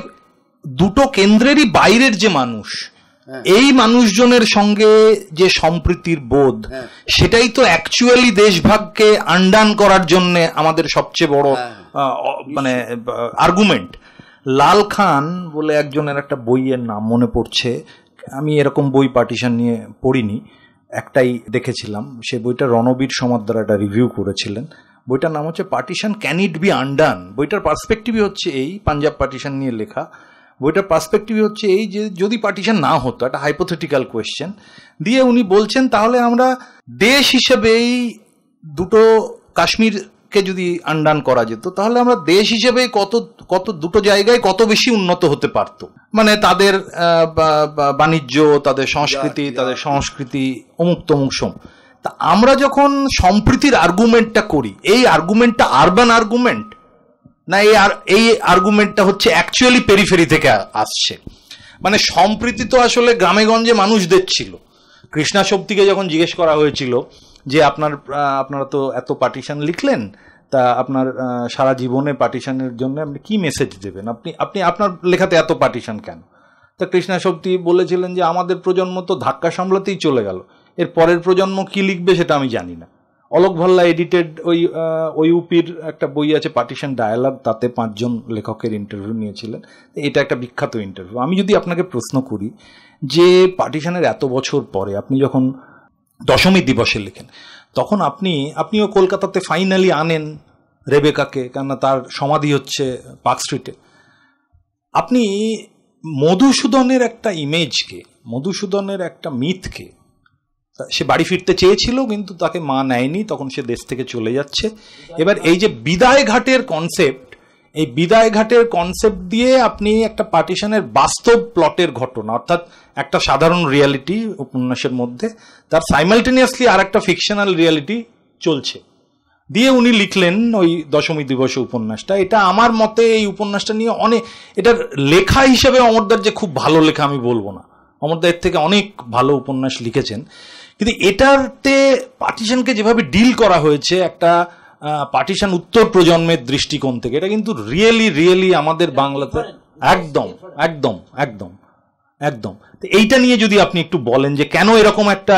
দুটো কেন্দ্রেরই বাইরের যে মানুষ হ্যাঁ। এই মানুষজনের সঙ্গে যে সম্প্রীতির বোধ হ্যাঁ। সেটাই তো অ্যাকচুয়ালি দেশভাগকে আন্ডান করার জন্য আমাদের সবচেয়ে বড় হ্যাঁ। মানে আর্গুমেন্ট লাল খান বলে একজনের একটা বইয়ের নাম মনে পড়ছে আমি এরকম বই পার্টিশন নিয়ে পড়িনি একটাই দেখেছিলাম সে বইটা রণবীর সমাদ্দার একটা রিভিউ করেছিলেন বইটার নাম হচ্ছে partition can it be undone বইটার পার্সপেক্টিভই হচ্ছে এই পাঞ্জাব পার্টিশন নিয়ে লেখা বইটার পার্সপেক্টিভ হচ্ছে এই যে যদি পার্টিশন না হতো একটা হাইপোথেটিক্যাল কোয়েশ্চেন দিয়ে উনি বলছেন তাহলে আমরা দেশ হিসেবেই দুটো কাশ্মীর কে যদি আন্ডান করা যেত তাহলে আমরা দেশ হিসেবে কত কত দুটো জায়গায় কত বেশি উন্নত হতে পারত মানে তাদের বাণিজ্য তাদের সংস্কৃতি তাদের সংস্কৃতি অমুক তমুক সম তা আমরা যখন সম্প্রীতির আর্গুমেন্টটা করি এই আর্গুমেন্টটা আরবান আর্গুমেন্ট না এই আর এই আর্গুমেন্টটা হচ্ছে অ্যাকচুয়ালি পেরিফেরি থেকে আসছে মানে সম্প্রীতি তো আসলে গ্রামেগঞ্জে মানুষদের ছিল কৃষ্ণা শক্তিকে যখন জিজ্ঞেস করা হয়েছিল যে আপনার আপনারা তো এত পার্টিশন লিখলেন তা আপনার সারা জীবনে পার্টিশনের জন্য আপনি কি মেসেজ দেবেন আপনি আপনি আপনার লেখাতে এত পার্টিশন কেন তা কৃষ্ণা শক্তি বলেছিলেন যে আমাদের প্রজন্ম তো ধাক্কা সামলাতেই চলে গেল এর পরের প্রজন্ম কি লিখবে সেটা আমি জানি না অলোক ভাল্লা এডিটেড ওই ওই ইউপির একটা বই আছে পার্টিশন ডায়ালগ তাতে পাঁচজন লেখকের ইন্টারভিউ নিয়েছিলেন এটা একটা বিখ্যাত ইন্টারভিউ আমি যদি আপনাকে প্রশ্ন করি যে পার্টিশনের এত বছর পরে আপনি যখন দশমী দিবসে লেখেন তখন আপনি আপনিও কলকাতাতে ফাইনালি আনেন রেবেকাকে কেননা তার সমাধি হচ্ছে পার্ক স্ট্রিটে আপনি মধুসূদনের একটা ইমেজকে মধুসূদনের একটা মিথকে সে বাড়ি ফিরতে চেয়েছিল কিন্তু তাকে মা নেয়নি তখন সে দেশ থেকে চলে যাচ্ছে এবার এই যে বিদায় ঘাটের কনসেপ্ট এই বিদায় ঘাটের কনসেপ্ট দিয়ে আপনি একটা পার্টিশনের বাস্তব প্লটের ঘটনা অর্থাৎ একটা সাধারণ রিয়ালিটি উপন্যাসের মধ্যে তার সাইমালটেনিয়াসলি আর একটা ফিকশনাল রিয়ালিটি চলছে দিয়ে উনি লিখলেন ওই দশমী দিবসে উপন্যাসটা এটা আমার মতে এই উপন্যাসটা নিয়ে অনেক এটার লেখা হিসেবে অমরদার যে খুব ভালো লেখা আমি বলবো না অমরদার থেকে অনেক ভালো উপন্যাস লিখেছেন কিন্তু এটাতে পার্টিশনকে যেভাবে ডিল করা হয়েছে একটা পার্টিশন উত্তর প্রজন্মের দৃষ্টিকোণ থেকে এটা কিন্তু রিয়েলি রিয়েলি আমাদের বাংলাতে একদম একদম একদম একদম তো এইটা নিয়ে যদি আপনি একটু বলেন যে কেন এরকম একটা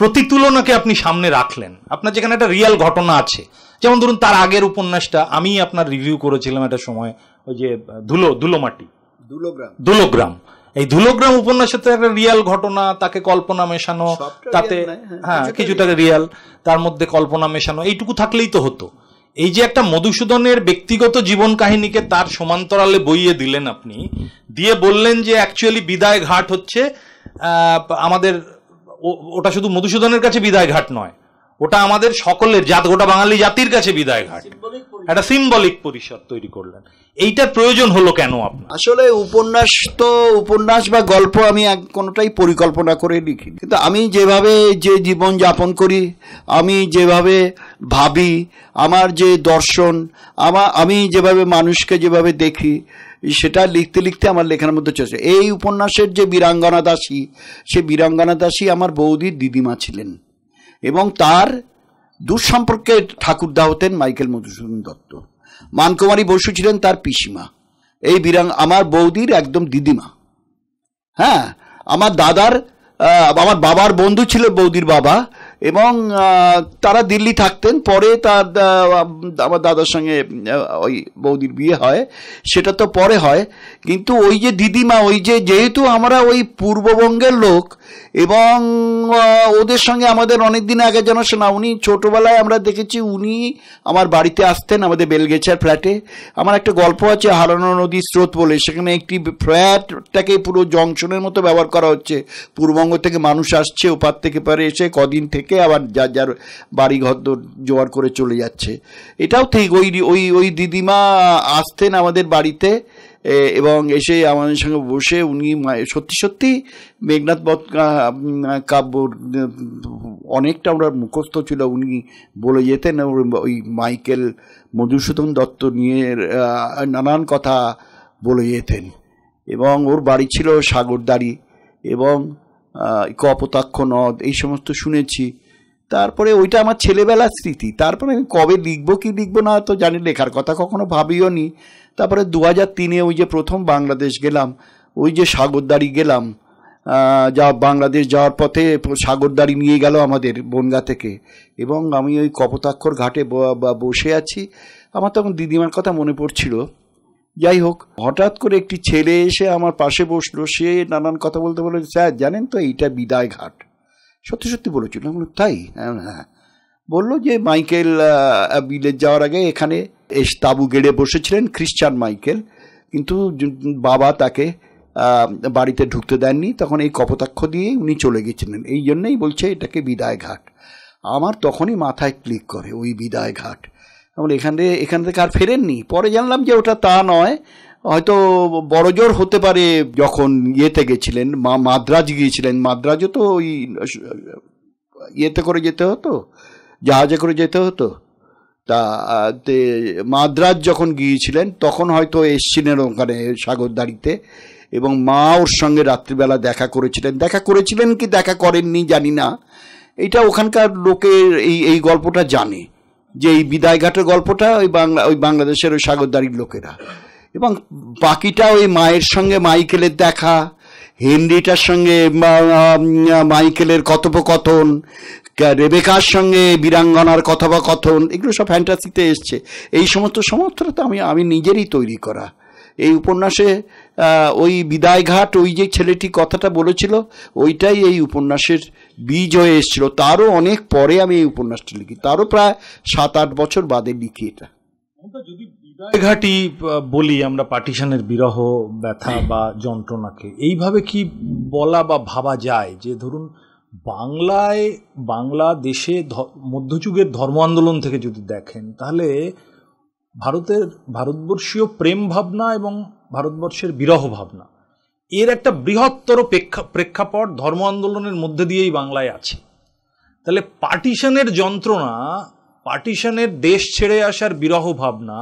প্রতিতুলনাকে আপনি সামনে রাখলেন আপনার যেখানে একটা রিয়াল ঘটনা আছে যেমন ধরুন তার আগের উপন্যাসটা আমি আপনার রিভিউ করেছিলাম একটা সময় ওই যে ধুলো ধুলো মাটি ধুলোগ্রাম দুলোগ্রাম এই ধুলোগ্রাম উপন্যাসে তো একটা রিয়াল ঘটনা তাকে কল্পনা মেশানো তাতে হ্যাঁ, হ্যাঁ কিছুটা রিয়াল তার মধ্যে কল্পনা মেশানো এইটুকু থাকলেই তো হতো এই যে একটা মধুসূদনের ব্যক্তিগত জীবন কাহিনীকে তার সমান্তরালে বইয়ে দিলেন আপনি দিয়ে বললেন যে অ্যাকচুয়ালি বিদায় ঘাট হচ্ছে আমাদের ওটা শুধু মধুসূদনের কাছে বিদায় ঘাট নয় ওটা আমাদের সকলের জাত গোটা বাঙালি জাতির কাছে বিদায় ঘাট একটা সিম্বলিক পরিসর তৈরি করলেন এইটার প্রয়োজন হলো কেন আপনার আসলে উপন্যাস তো উপন্যাস বা গল্প আমি কোনোটাই পরিকল্পনা করে লিখি কিন্তু আমি যেভাবে যে জীবন যাপন করি আমি যেভাবে ভাবি আমার যে দর্শন আমার আমি যেভাবে মানুষকে যেভাবে দেখি সেটা লিখতে লিখতে আমার লেখার মধ্যে চলছে এই উপন্যাসের যে বীরাঙ্গনা দাসী সে বীরাঙ্গনা দাসী আমার বৌদির দিদিমা ছিলেন এবং তার দূর সম্পর্কে ঠাকুরদা হতেন মাইকেল মধুসূদন দত্ত মানকুমারী বসু ছিলেন তার পিসিমা এই বিরাং আমার বৌদির একদম দিদিমা হ্যাঁ আমার দাদার আমার বাবার বন্ধু ছিল বৌদির বাবা এবং তারা দিল্লি থাকতেন পরে তার আমার দাদার সঙ্গে ওই বৌদির বিয়ে হয় সেটা তো পরে হয় কিন্তু ওই যে দিদিমা ওই যে যেহেতু আমরা ওই পূর্ববঙ্গের লোক এবং ওদের সঙ্গে আমাদের অনেক দিন আগে যেন শোনা উনি ছোটোবেলায় আমরা দেখেছি উনি আমার বাড়িতে আসতেন আমাদের বেলগেছার ফ্ল্যাটে আমার একটা গল্প আছে হারানো নদীর স্রোত বলে সেখানে একটি ফ্ল্যাটটাকে পুরো জংশনের মতো ব্যবহার করা হচ্ছে পূর্ববঙ্গ থেকে মানুষ আসছে ওপার থেকে পারে এসে কদিন থেকে থেকে আবার যার যার বাড়ি ঘর জোয়ার করে চলে যাচ্ছে এটাও ঠিক ওই ওই ওই দিদিমা আসতেন আমাদের বাড়িতে এবং এসে আমাদের সঙ্গে বসে উনি সত্যি সত্যি মেঘনাথ বধ কাব্য অনেকটা ওনার মুখস্থ ছিল উনি বলে যেতেন ওই মাইকেল মধুসূদন দত্ত নিয়ে নানান কথা বলে যেতেন এবং ওর বাড়ি ছিল সাগরদাড়ি এবং কপতাক্ষ নদ এই সমস্ত শুনেছি তারপরে ওইটা আমার ছেলেবেলার স্মৃতি তারপরে আমি কবে লিখবো কি লিখবো না তো জানি লেখার কথা কখনো ভাবিও নি তারপরে দু হাজার তিনে ওই যে প্রথম বাংলাদেশ গেলাম ওই যে সাগরদাড়ি গেলাম যা বাংলাদেশ যাওয়ার পথে সাগরদাড়ি নিয়ে গেল আমাদের বনগা থেকে এবং আমি ওই কপোতাক্ষর ঘাটে বসে আছি আমার তখন দিদিমার কথা মনে পড়ছিল যাই হোক হঠাৎ করে একটি ছেলে এসে আমার পাশে বসলো সে নানান কথা বলতে বলে স্যার জানেন তো এইটা বিদায় ঘাট সত্যি সত্যি বলেছিল বললো তাই হ্যাঁ, হ্যাঁ বললো যে মাইকেল বিলেত যাওয়ার আগে এখানে এস তাবু গেড়ে বসেছিলেন খ্রিস্টান মাইকেল কিন্তু বাবা তাকে বাড়িতে ঢুকতে দেননি তখন এই কপতাক্ষ দিয়ে উনি চলে গেছিলেন এই জন্যেই বলছে এটাকে বিদায় ঘাট আমার তখনই মাথায় ক্লিক করে ওই বিদায় ঘাট এখান থেকে এখান থেকে আর ফেরেননি পরে জানলাম যে ওটা তা নয় হয়তো জোর হতে পারে যখন ইয়েতে গেছিলেন মা মাদ্রাজ গিয়েছিলেন মাদ্রাজও তো ওই ইয়েতে করে যেতে হতো জাহাজে করে যেতে হতো তা মাদ্রাজ যখন গিয়েছিলেন তখন হয়তো এসছিলেন ওখানে সাগরদাড়িতে এবং মা ওর সঙ্গে রাত্রিবেলা দেখা করেছিলেন দেখা করেছিলেন কি দেখা করেননি জানি না এটা ওখানকার লোকের এই এই গল্পটা জানে যে এই বিদায়ঘাটের গল্পটা ওই বাংলা ওই বাংলাদেশের ওই সাগরদাড়ির লোকেরা এবং বাকিটা ওই মায়ের সঙ্গে মাইকেলের দেখা হেনরিটার সঙ্গে মাইকেলের কথোপকথন রেবেকার সঙ্গে বীরাঙ্গনার কথোপকথন এগুলো সব ফ্যান্টাসিতে এসছে এই সমস্ত সমস্তটা তো আমি আমি নিজেরই তৈরি করা এই উপন্যাসে ওই বিদায়ঘাট ওই যে ছেলেটি কথাটা বলেছিল ওইটাই এই উপন্যাসের বীজ হয়ে এসেছিল তারও অনেক পরে আমি এই উপন্যাসটা লিখি তারও প্রায় সাত আট বছর বাদে লিখি এটা যদি ঘাটি বলি আমরা পার্টিশনের বিরহ ব্যথা বা যন্ত্রণাকে এইভাবে কি বলা বা ভাবা যায় যে ধরুন বাংলায় বাংলাদেশে মধ্যযুগের ধর্ম আন্দোলন থেকে যদি দেখেন তাহলে ভারতের ভারতবর্ষীয় প্রেম ভাবনা এবং ভারতবর্ষের বিরহ ভাবনা এর একটা বৃহত্তর প্রেক্ষাপট ধর্ম আন্দোলনের মধ্যে দিয়েই বাংলায় আছে তাহলে পার্টিশনের যন্ত্রণা পার্টিশনের দেশ ছেড়ে আসার বিরহ ভাবনা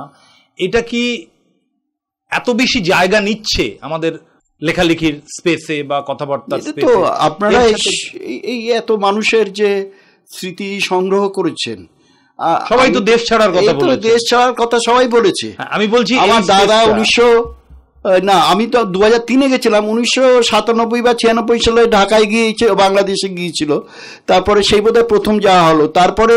এটা কি এত বেশি জায়গা নিচ্ছে আমাদের লেখালেখির স্পেসে বা কথাবার্তা তো আপনারা এই এত মানুষের যে স্মৃতি সংগ্রহ করেছেন সবাই তো দেশ ছাড়ার কথা দেশ ছাড়ার কথা সবাই বলেছে হ্যাঁ, আমি বলছি আমার দাদা উনিশশো না আমি তো দু হাজার তিনে গেছিলাম উনিশশো সাতানব্বই বা ছিয়ানব্বই সালে ঢাকায় গিয়েছে বাংলাদেশে গিয়েছিল তারপরে সেই বোধহয় প্রথম যাওয়া হলো তারপরে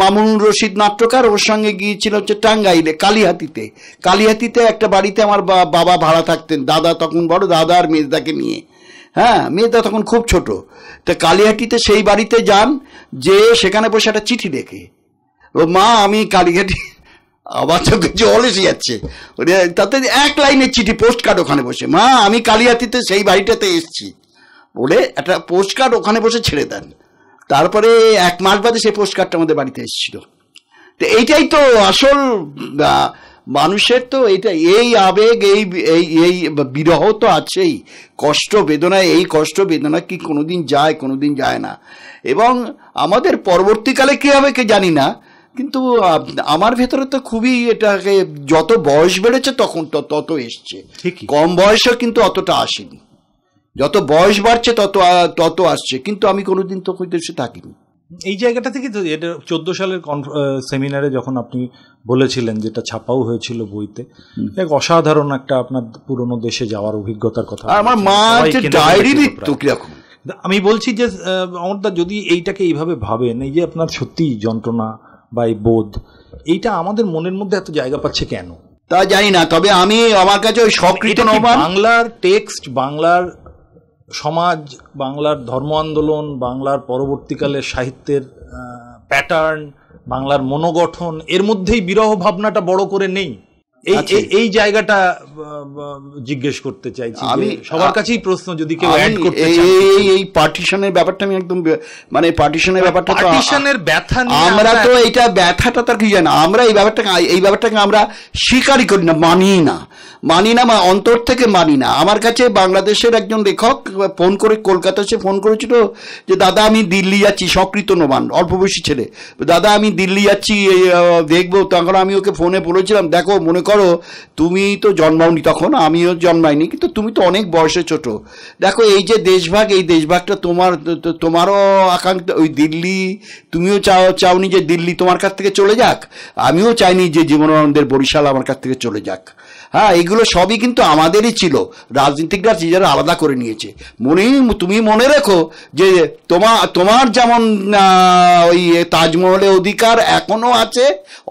মামুন রশিদ নাট্যকার ওর সঙ্গে গিয়েছিল হচ্ছে টাঙ্গাইলে কালীহাতিতে কালীহাতিতে একটা বাড়িতে আমার বাবা ভাড়া থাকতেন দাদা তখন বড় দাদা আর মেজদাকে নিয়ে হ্যাঁ মেয়েদা তখন খুব ছোট তা কালীহাটিতে সেই বাড়িতে যান যে সেখানে বসে একটা চিঠি দেখে ও মা আমি কালীঘাটি আমার চোখে জল এসে যাচ্ছে তাতে এক লাইনের চিঠি পোস্ট কার্ড ওখানে বসে মা আমি কালিয়াতিতে সেই বাড়িটাতে এসছি বলে একটা পোস্ট কার্ড ওখানে বসে ছেড়ে দেন তারপরে এক মাস বাদে সেই পোস্ট কার্ডটা আমাদের বাড়িতে এসেছিল তো এইটাই তো আসল মানুষের তো এটা এই আবেগ এই এই বিরহ তো আছেই কষ্ট বেদনা এই কষ্ট বেদনা কি কোনোদিন যায় কোনোদিন যায় না এবং আমাদের পরবর্তীকালে কী হবে কে জানি না কিন্তু আমার ভেতরে তো খুবই এটাকে যত বয়স বেড়েছে তখন তত এসছে কম বয়সেও কিন্তু অতটা আসেনি যত বয়স বাড়ছে তত তত আসছে কিন্তু আমি কোনোদিন তো দেশে থাকিনি এই জায়গাটা থেকে এটা চোদ্দো সালের সেমিনারে যখন আপনি বলেছিলেন যেটা ছাপাও হয়েছিল বইতে এক অসাধারণ একটা আপনার পুরনো দেশে যাওয়ার অভিজ্ঞতার কথা আমার মা ডায়েরি লিখতো কিরকম আমি বলছি যে অমরদা যদি এইটাকে এইভাবে ভাবেন এই যে আপনার সত্যি যন্ত্রণা বা এই বোধ এইটা আমাদের মনের মধ্যে এত জায়গা পাচ্ছে কেন তা জানি না তবে আমি আমার কাছে ওই সক্রিয় বাংলার টেক্সট বাংলার সমাজ বাংলার ধর্ম আন্দোলন বাংলার পরবর্তীকালে সাহিত্যের প্যাটার্ন বাংলার মনোগঠন এর মধ্যেই বিরহ ভাবনাটা বড় করে নেই আচ্ছা। এই এই জায়গাটা জিজ্ঞেস করতে চাইছি আমি সবার কাছেই প্রশ্ন যদি কেউ অ্যাড করতে চাই এই এই পার্টিশনের ব্যাপারটা আমি একদম মানে পার্টিশনের ব্যাপারটা পার্টিশনের ব্যথা আমরা তো এটা ব্যথাটা তার কি জানি আমরা এই ব্যাপারটাকে এই ব্যাপারটাকে আমরা স্বীকারই করি না মানি না মানি না বা মানে অন্তর থেকে মানি না আমার কাছে বাংলাদেশের একজন লেখক ফোন করে কলকাতা এসে ফোন করেছিল যে দাদা আমি দিল্লি যাচ্ছি সকৃত নোমান অল্প বয়সী ছেলে দাদা আমি দিল্লি যাচ্ছি দেখবো তখন আমি ওকে ফোনে বলেছিলাম দেখো মনে কর ধরো তুমি তো জন্মাওনি তখন আমিও জন্মাইনি কিন্তু তুমি তো অনেক বয়সে ছোট দেখো এই যে দেশভাগ এই দেশভাগটা তোমার তোমারও আকাঙ্ক্ষা ওই দিল্লি তুমিও চাও চাওনি যে দিল্লি তোমার কাছ থেকে চলে যাক আমিও চাইনি যে জীবনানন্দের বরিশাল আমার কাছ থেকে চলে যাক হ্যাঁ এগুলো সবই কিন্তু আমাদেরই ছিল রাজনীতিকরা নিজেরা আলাদা করে নিয়েছে মনে তুমি মনে রেখো যে তোমার তোমার যেমন ওই তাজমহলের অধিকার এখনও আছে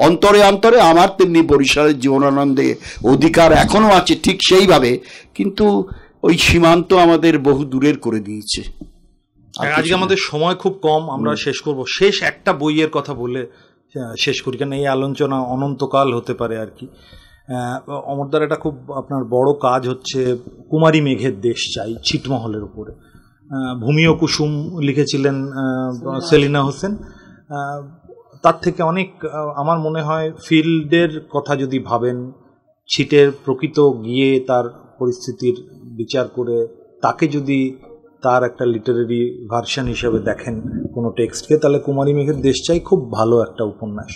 অন্তরে অন্তরে আমার তেমনি বরিশালের জীবন পরমানন্দে অধিকার এখনও আছে ঠিক সেইভাবে কিন্তু ওই সীমান্ত আমাদের বহু দূরের করে দিয়েছে হ্যাঁ, আজকে আমাদের সময় খুব কম আমরা শেষ করব শেষ একটা বইয়ের কথা বলে হ্যাঁ, শেষ করি কেন এই আলোচনা অনন্তকাল হতে পারে আর কি হ্যাঁ, অমরদার একটা খুব আপনার বড় কাজ হচ্ছে কুমারী মেঘের দেশ চাই ছিটমহলের উপরে ভূমিও কুসুম লিখেছিলেন সেলিনা হোসেন তার থেকে অনেক আমার মনে হয় ফিল্ডের কথা যদি ভাবেন ছিটের প্রকৃত গিয়ে তার পরিস্থিতির বিচার করে তাকে যদি তার একটা লিটারেরি ভার্সন হিসেবে দেখেন কোনো টেক্সটকে তাহলে কুমারী মেঘের দেশ চাই খুব ভালো একটা উপন্যাস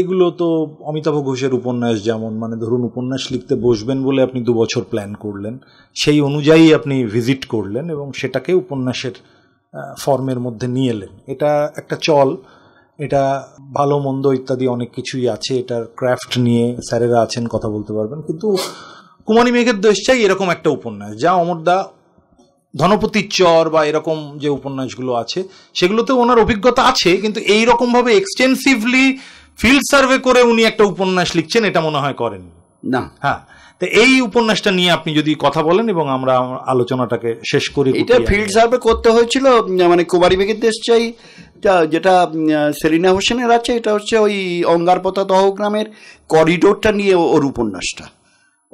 এগুলো তো অমিতাভ ঘোষের উপন্যাস যেমন মানে ধরুন উপন্যাস লিখতে বসবেন বলে আপনি দু বছর প্ল্যান করলেন সেই অনুযায়ী আপনি ভিজিট করলেন এবং সেটাকে উপন্যাসের ফর্মের মধ্যে নিয়ে এলেন এটা একটা চল এটা ভালো মন্দ ইত্যাদি অনেক কিছুই আছে এটার ক্রাফট নিয়ে স্যারেরা আছেন কথা বলতে পারবেন কিন্তু কুমারী মেঘের দেশ চাই এরকম একটা উপন্যাস যা অমরদা ধনপতির চর বা এরকম যে উপন্যাসগুলো আছে সেগুলোতে ওনার অভিজ্ঞতা আছে কিন্তু এই রকমভাবে এক্সটেন্সিভলি ফিল্ড সার্ভে করে উনি একটা উপন্যাস লিখছেন এটা মনে হয় করেন না হ্যাঁ তো এই উপন্যাসটা নিয়ে আপনি যদি কথা বলেন এবং আমরা আলোচনাটাকে শেষ করি এটা ফিল্ড সার্ভে করতে হয়েছিল মানে কুমারী বেগের দেশ চাই যেটা সেলিনা হোসেনের আছে এটা হচ্ছে ওই অঙ্গারপতা দহ গ্রামের করিডোরটা নিয়ে ওর উপন্যাসটা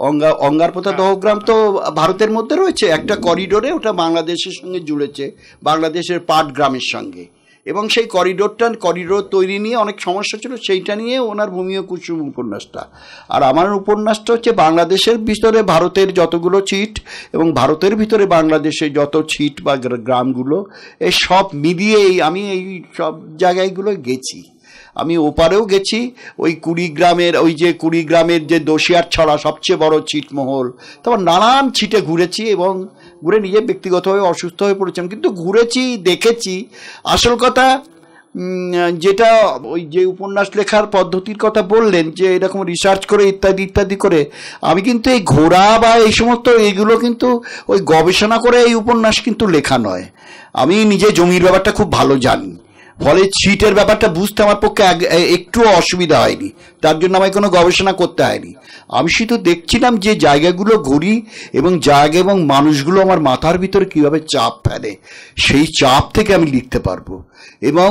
অঙ্গা অঙ্গারপথা দহগ্রাম তো ভারতের মধ্যে রয়েছে একটা করিডোরে ওটা বাংলাদেশের সঙ্গে জুড়েছে বাংলাদেশের পাট গ্রামের সঙ্গে এবং সেই করিডোরটা করিডোর তৈরি নিয়ে অনেক সমস্যা ছিল সেইটা নিয়ে ওনার ভূমিও কুসুম উপন্যাসটা আর আমার উপন্যাসটা হচ্ছে বাংলাদেশের ভিতরে ভারতের যতগুলো ছিট এবং ভারতের ভিতরে বাংলাদেশের যত ছিট বা গ্রামগুলো এই সব মিলিয়েই আমি এই সব জায়গাগুলো গেছি আমি ওপারেও গেছি ওই কুড়িগ্রামের ওই যে কুড়িগ্রামের যে দোষিয়ার ছড়া সবচেয়ে বড় ছিটমহল তারপর নানান ছিটে ঘুরেছি এবং ঘুরে নিজে ব্যক্তিগতভাবে অসুস্থ হয়ে পড়েছিলাম কিন্তু ঘুরেছি দেখেছি আসল কথা যেটা ওই যে উপন্যাস লেখার পদ্ধতির কথা বললেন যে এরকম রিসার্চ করে ইত্যাদি ইত্যাদি করে আমি কিন্তু এই ঘোরা বা এই সমস্ত এইগুলো কিন্তু ওই গবেষণা করে এই উপন্যাস কিন্তু লেখা নয় আমি নিজে জমির ব্যাপারটা খুব ভালো জানি ফলে ছিটের ব্যাপারটা বুঝতে আমার পক্ষে একটুও অসুবিধা হয়নি তার জন্য আমায় কোনো গবেষণা করতে হয়নি আমি শুধু দেখছিলাম যে জায়গাগুলো ঘুরি এবং জায়গা এবং মানুষগুলো আমার মাথার ভিতরে কীভাবে চাপ ফেলে সেই চাপ থেকে আমি লিখতে পারবো এবং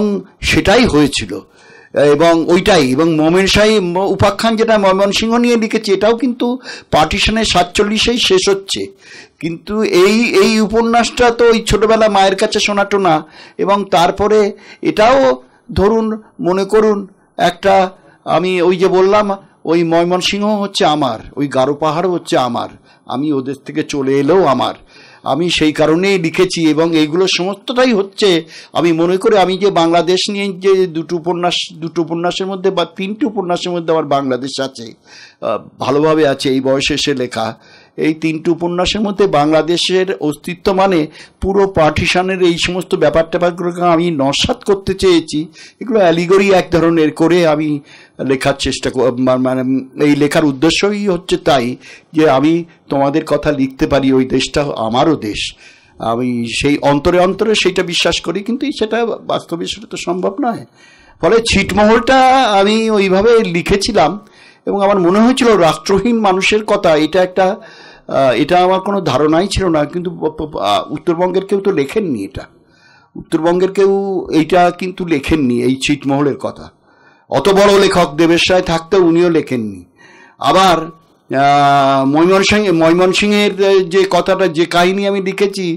সেটাই হয়েছিল এবং ওইটাই এবং মোমেন সাহি উপাখ্যান যেটা ময়মনসিংহ নিয়ে লিখেছে এটাও কিন্তু পার্টিশনের সাতচল্লিশেই শেষ হচ্ছে কিন্তু এই এই উপন্যাসটা তো ওই ছোটোবেলা মায়ের কাছে শোনা টোনা এবং তারপরে এটাও ধরুন মনে করুন একটা আমি ওই যে বললাম ওই ময়মনসিংহ হচ্ছে আমার ওই গারো পাহাড় হচ্ছে আমার আমি ওদের থেকে চলে এলেও আমার আমি সেই কারণেই লিখেছি এবং এইগুলো সমস্তটাই হচ্ছে আমি মনে করি আমি যে বাংলাদেশ নিয়ে যে দুটো উপন্যাস দুটো উপন্যাসের মধ্যে বা তিনটে উপন্যাসের মধ্যে আমার বাংলাদেশ আছে ভালোভাবে আছে এই বয়সে এসে লেখা এই তিনটি উপন্যাসের মধ্যে বাংলাদেশের অস্তিত্ব মানে পুরো পার্টিশানের এই সমস্ত ব্যাপার ট্যাপারগুলোকে আমি নস্বাত করতে চেয়েছি এগুলো অ্যালিগরি এক ধরনের করে আমি লেখার চেষ্টা মানে এই লেখার উদ্দেশ্যই হচ্ছে তাই যে আমি তোমাদের কথা লিখতে পারি ওই দেশটা আমারও দেশ আমি সেই অন্তরে অন্তরে সেইটা বিশ্বাস করি কিন্তু সেটা বাস্তবে সেটা তো সম্ভব নয় ফলে ছিটমহলটা আমি ওইভাবে লিখেছিলাম এবং আমার মনে হয়েছিল রাষ্ট্রহীন মানুষের কথা এটা একটা এটা আমার কোনো ধারণাই ছিল না কিন্তু উত্তরবঙ্গের কেউ তো লেখেননি এটা উত্তরবঙ্গের কেউ এইটা কিন্তু লেখেননি এই ছিটমহলের কথা অত বড় লেখক দেবেশ রায় থাকতেও উনিও লেখেননি আবার ময়মনসিংহ ময়মনসিংহের যে কথাটা যে কাহিনী আমি লিখেছি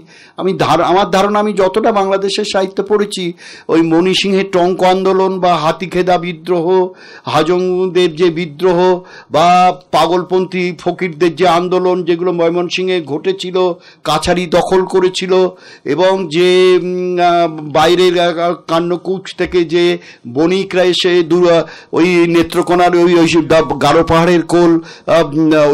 আমি ধার আমার ধারণা আমি যতটা বাংলাদেশের সাহিত্য পড়েছি ওই মণি সিংহের টঙ্ক আন্দোলন বা হাতিখেদা বিদ্রোহ হাজংদের যে বিদ্রোহ বা পাগলপন্থী ফকিরদের যে আন্দোলন যেগুলো ময়মনসিংহে ঘটেছিল কাছারি দখল করেছিল এবং যে বাইরের কান্নকুচ থেকে যে বণিকরা এসে ওই নেত্রকোনার ওই ওই গারো পাহাড়ের কোল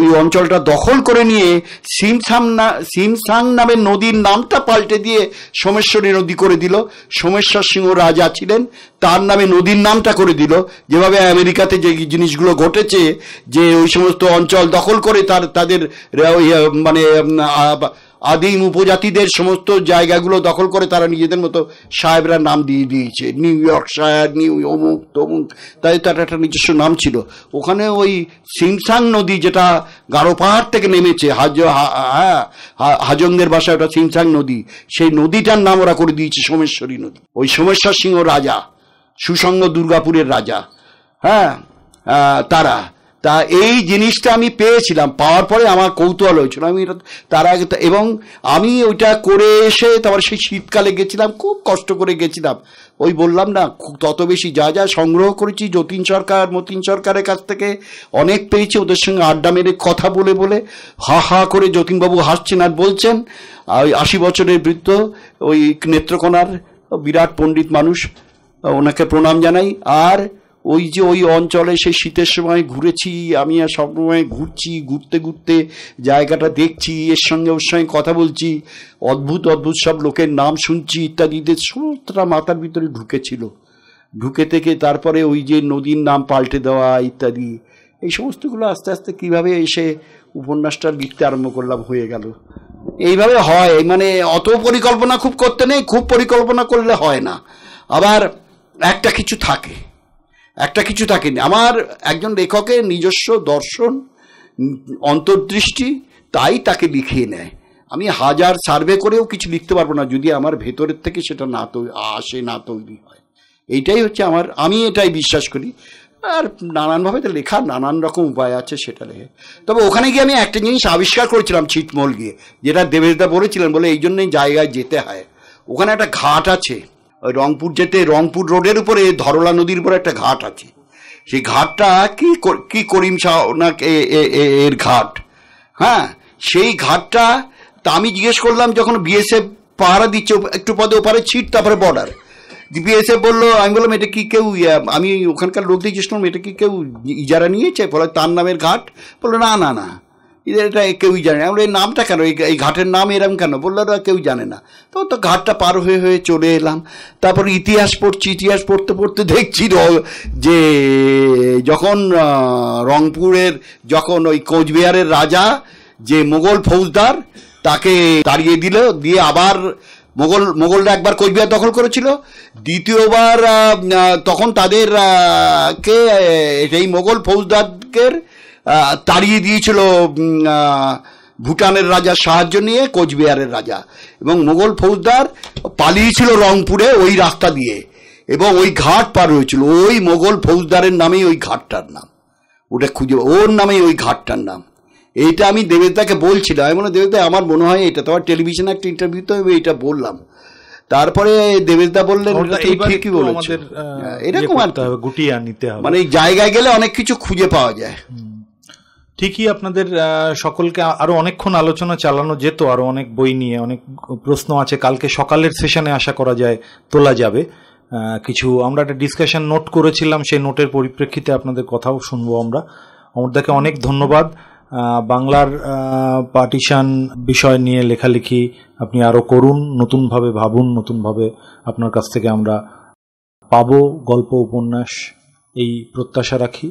ওই অঞ্চলটা দখল করে নিয়ে সিমসাম না সিমসাং নামের নদীর নামটা পাল্টে দিয়ে সোমেশ্বরী নদী করে দিল সোমেশ্বর সিংহ রাজা ছিলেন তার নামে নদীর নামটা করে দিল যেভাবে আমেরিকাতে যে জিনিসগুলো ঘটেছে যে ওই সমস্ত অঞ্চল দখল করে তার তাদের মানে আদিম উপজাতিদের সমস্ত জায়গাগুলো দখল করে তারা নিজেদের মতো সাহেবরা নাম দিয়ে দিয়েছে নিউ ইয়র্ক সাহেব নিউ অমুক তমুক তাই তার একটা নিজস্ব নাম ছিল ওখানে ওই সিমসাং নদী যেটা গারো পাহাড় থেকে নেমেছে হাজ হ্যাঁ হাজঙ্গের বাসায় ওটা সিমসাং নদী সেই নদীটার নাম ওরা করে দিয়েছে সোমেশ্বরী নদী ওই সোমেশ্বর সিংহ রাজা সুসঙ্গ দুর্গাপুরের রাজা হ্যাঁ তারা তা এই জিনিসটা আমি পেয়েছিলাম পাওয়ার পরে আমার কৌতূহল হয়েছিল আমি তার আগে এবং আমি ওইটা করে এসে তারপর সেই শীতকালে গেছিলাম খুব কষ্ট করে গেছিলাম ওই বললাম না তত বেশি যা যা সংগ্রহ করেছি যতীন সরকার মতিন সরকারের কাছ থেকে অনেক পেয়েছি ওদের সঙ্গে আড্ডা মেরে কথা বলে বলে হা হা করে যতীনবাবু হাসছেন আর বলছেন ওই আশি বছরের বৃদ্ধ ওই নেত্রকোনার বিরাট পণ্ডিত মানুষ ওনাকে প্রণাম জানাই আর ওই যে ওই অঞ্চলে সেই শীতের সময় ঘুরেছি আমি আর সবসময় ঘুরছি ঘুরতে ঘুরতে জায়গাটা দেখছি এর সঙ্গে ওর সঙ্গে কথা বলছি অদ্ভুত অদ্ভুত সব লোকের নাম শুনছি ইত্যাদিতে সমস্তটা মাথার ভিতরে ঢুকেছিল ঢুকে থেকে তারপরে ওই যে নদীর নাম পাল্টে দেওয়া ইত্যাদি এই সমস্তগুলো আস্তে আস্তে কিভাবে এসে উপন্যাসটা লিখতে আরম্ভ করলাম হয়ে গেল এইভাবে হয় মানে অত পরিকল্পনা খুব করতে নেই খুব পরিকল্পনা করলে হয় না আবার একটা কিছু থাকে একটা কিছু থাকেনি আমার একজন লেখকের নিজস্ব দর্শন অন্তর্দৃষ্টি তাই তাকে লিখিয়ে নেয় আমি হাজার সার্ভে করেও কিছু লিখতে পারবো না যদি আমার ভেতরের থেকে সেটা না তৈরি আসে না তৈরি হয় এইটাই হচ্ছে আমার আমি এটাই বিশ্বাস করি আর নানানভাবে তো লেখা নানান রকম উপায় আছে সেটা লেখে তবে ওখানে গিয়ে আমি একটা জিনিস আবিষ্কার করেছিলাম ছিটমল গিয়ে যেটা দেবেশদা বলেছিলেন বলে এই জন্যই জায়গায় যেতে হয় ওখানে একটা ঘাট আছে রংপুর যেতে রংপুর রোডের উপরে ধরলা নদীর উপরে একটা ঘাট আছে সেই ঘাটটা কি কি করিম শাহ এর ঘাট হ্যাঁ সেই ঘাটটা তা আমি জিজ্ঞেস করলাম যখন বিএসএফ পাহারা দিচ্ছে একটু পদে ওপারে ছিট তারপরে বর্ডার বিএসএফ বললো আমি বললাম এটা কি কেউ আমি ওখানকার লোক দিয়ে জিজ্ঞেস করলাম এটা কি কেউ ইজারা নিয়েছে বলে তার নামের ঘাট বললো না না না এদের এটা কেউই জানে না আমরা এই নামটা কেন এই ঘাটের নাম এরম কেন বললো ওরা কেউ জানে না তো তো ঘাটটা পার হয়ে হয়ে চলে এলাম তারপর ইতিহাস পড়ছি ইতিহাস পড়তে পড়তে দেখছি যে যখন রংপুরের যখন ওই কোচবিহারের রাজা যে মোগল ফৌজদার তাকে দাঁড়িয়ে দিল দিয়ে আবার মোগল মোগলরা একবার কোচবিহার দখল করেছিল দ্বিতীয়বার তখন তাদের কে এই মোগল ফৌজদারকে তাড়িয়ে দিয়েছিল ভুটানের রাজার সাহায্য নিয়ে কোচবিহারের রাজা এবং মোগল ফৌজদার পালিয়েছিল রংপুরে ওই রাস্তা দিয়ে এবং ওই ঘাট পার হয়েছিল ওই মোগল ফৌজদারের নামেই ওই ঘাটটার নাম ওটা খুঁজে ওর নামেই ওই ঘাটটার নাম এইটা আমি দেবেদাকে বলছিলাম আমি বলে দেবেদা আমার মনে হয় এটা তো আমার টেলিভিশনে একটা ইন্টারভিউ তো এটা বললাম তারপরে দেবেদা বললেন ঠিকই বলেছে এরকম ইয়ে আর মানে নিতে হবে মানে জায়গায় গেলে অনেক কিছু খুঁজে পাওয়া যায় ঠিকই আপনাদের সকলকে আরো অনেকক্ষণ আলোচনা চালানো যেত আরও অনেক বই নিয়ে অনেক প্রশ্ন আছে কালকে সকালের সেশনে আশা করা যায় তোলা যাবে কিছু আমরা একটা ডিসকাশন নোট করেছিলাম সেই নোটের পরিপ্রেক্ষিতে আপনাদের কথাও শুনবো আমরা অমরদাকে অনেক ধন্যবাদ বাংলার পার্টিশান বিষয় নিয়ে লেখালেখি আপনি আরও করুন নতুনভাবে ভাবুন নতুনভাবে আপনার কাছ থেকে আমরা পাবো গল্প উপন্যাস এই প্রত্যাশা রাখি